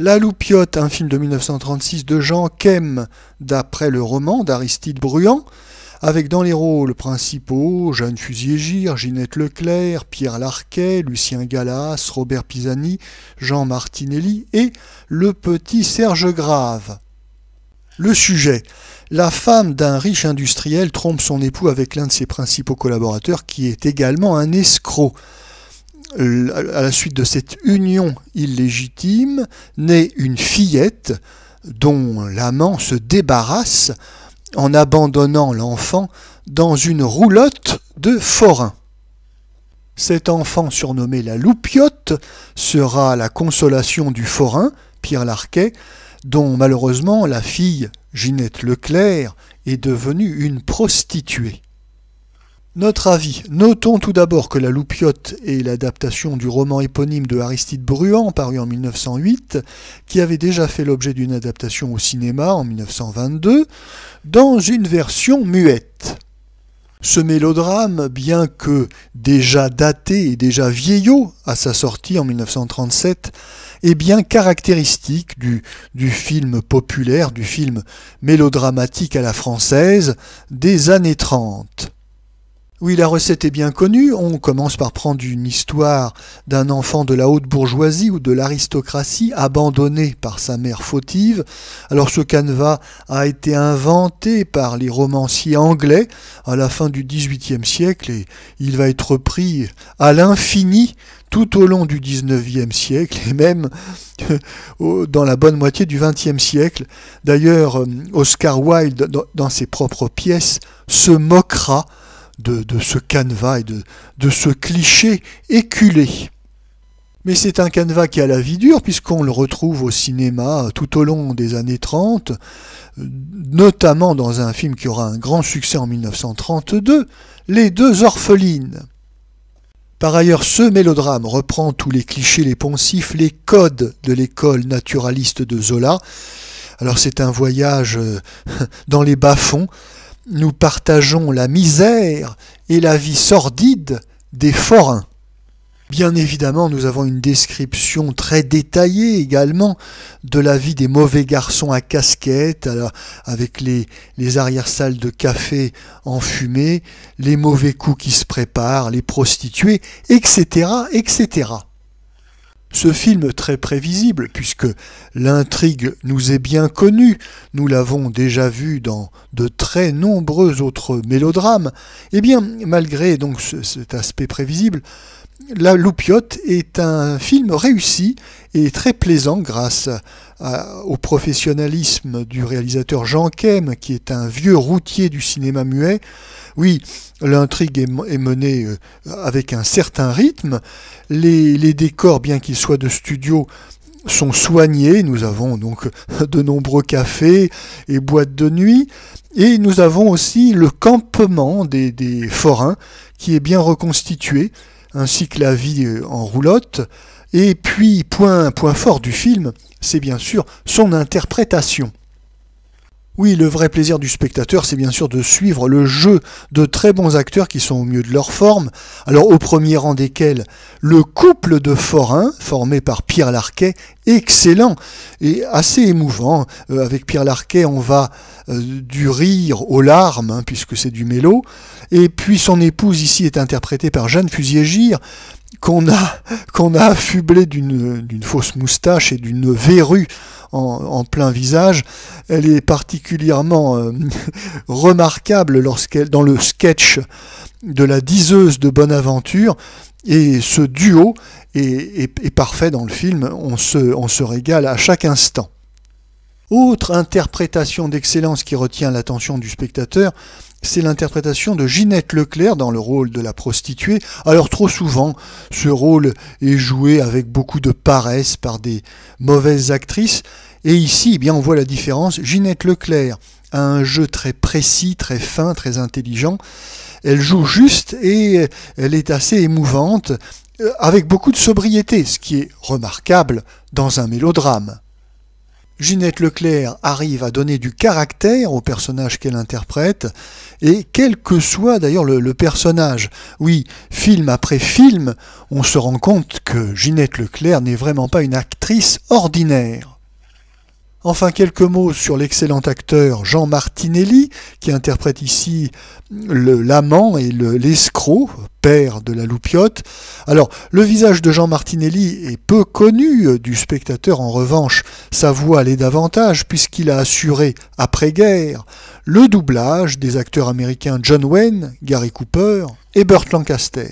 La Loupiote, un film de 1936 de Jean Kem, d'après le roman d'Aristide Bruand, avec dans les rôles principaux Jeanne Fusiégir, Ginette Leclerc, Pierre Larquet, Lucien Gallas, Robert Pisani, Jean Martinelli et le petit Serge Grave. Le sujet. La femme d'un riche industriel trompe son époux avec l'un de ses principaux collaborateurs qui est également un escroc à la suite de cette union illégitime, naît une fillette dont l'amant se débarrasse en abandonnant l'enfant dans une roulotte de forain. Cet enfant surnommé la loupiote sera la consolation du forain, Pierre Larquet, dont malheureusement la fille Ginette Leclerc est devenue une prostituée. Notre avis. Notons tout d'abord que La Loupiote est l'adaptation du roman éponyme de Aristide Bruand, paru en 1908, qui avait déjà fait l'objet d'une adaptation au cinéma en 1922, dans une version muette. Ce mélodrame, bien que déjà daté et déjà vieillot à sa sortie en 1937, est bien caractéristique du, du film populaire, du film mélodramatique à la française des années 30. Oui, la recette est bien connue. On commence par prendre une histoire d'un enfant de la haute bourgeoisie ou de l'aristocratie abandonné par sa mère fautive. Alors ce canevas a été inventé par les romanciers anglais à la fin du XVIIIe siècle et il va être pris à l'infini tout au long du XIXe siècle et même euh, dans la bonne moitié du XXe siècle. D'ailleurs, euh, Oscar Wilde, dans ses propres pièces, se moquera de, ce canevas et de, de ce cliché éculé. Mais c'est un canevas qui a la vie dure, puisqu'on le retrouve au cinéma tout au long des années 30, notamment dans un film qui aura un grand succès en 1932, Les deux orphelines. Par ailleurs, ce mélodrame reprend tous les clichés, les poncifs, les codes de l'école naturaliste de Zola. Alors c'est un voyage euh, dans les bas-fonds, nous partageons la misère et la vie sordide des forains. Bien évidemment, nous avons une description très détaillée également de la vie des mauvais garçons à casquette, avec les, les arrière-salles de café en fumée, les mauvais coups qui se préparent, les prostituées, etc., etc. Ce film très prévisible, puisque l'intrigue nous est bien connue, nous l'avons déjà vu dans de très nombreux autres mélodrames, eh bien, malgré donc cet aspect prévisible, La Loupiote est un film réussi et très plaisant grâce à au professionnalisme du réalisateur Jean Kem, qui est un vieux routier du cinéma muet. Oui, l'intrigue est, menée euh, avec un certain rythme. Les, décors, bien qu'ils soient de studio, sont soignés. Nous avons donc de nombreux cafés et boîtes de nuit. Et nous avons aussi le campement des forains qui est bien reconstitué, ainsi que la vie euh, en roulotte. Et puis, point, point fort du film, c'est bien sûr son interprétation. Oui, le vrai plaisir du spectateur, c'est bien sûr de suivre le jeu de très bons acteurs qui sont au mieux de leur forme. Alors au premier rang desquels le couple de forains formé par Pierre Larquet, excellent et assez émouvant. Euh, avec Pierre Larquet, on va euh, du rire aux larmes, hein, puisque c'est du mélo. Et puis son épouse ici est interprétée par Jeanne fusier qu'on a, qu'on a affublé d'une fausse moustache et d'une verrue en, plein visage. Elle est particulièrement euh, remarquable lorsqu'elle, dans le sketch de la diseuse de Bonaventure. Et ce duo est, parfait dans le film, on se régale à chaque instant. Autre interprétation d'excellence qui retient l'attention du spectateur, c'est l'interprétation de Ginette Leclerc dans le rôle de la prostituée. Alors trop souvent, ce rôle est joué avec beaucoup de paresse par des mauvaises actrices, et ici, eh bien, on voit la différence. Ginette Leclerc a un jeu très précis, très fin, très intelligent. Elle joue juste et elle est assez émouvante, euh, avec beaucoup de sobriété, ce qui est remarquable dans un mélodrame. Ginette Leclerc arrive à donner du caractère au personnage qu'elle interprète, et quel que soit d'ailleurs le, le, personnage, oui, film après film, on se rend compte que Ginette Leclerc n'est vraiment pas une actrice ordinaire. Enfin, quelques mots sur l'excellent acteur Jean Martinelli, qui interprète ici l'amant et l'escroc, père de la loupiote. Alors, le visage de Jean Martinelli est peu connu euh, du spectateur, en revanche, sa voix l'est davantage, puisqu'il a assuré, après-guerre, le doublage des acteurs américains John Wayne, Gary Cooper et Burt Lancaster.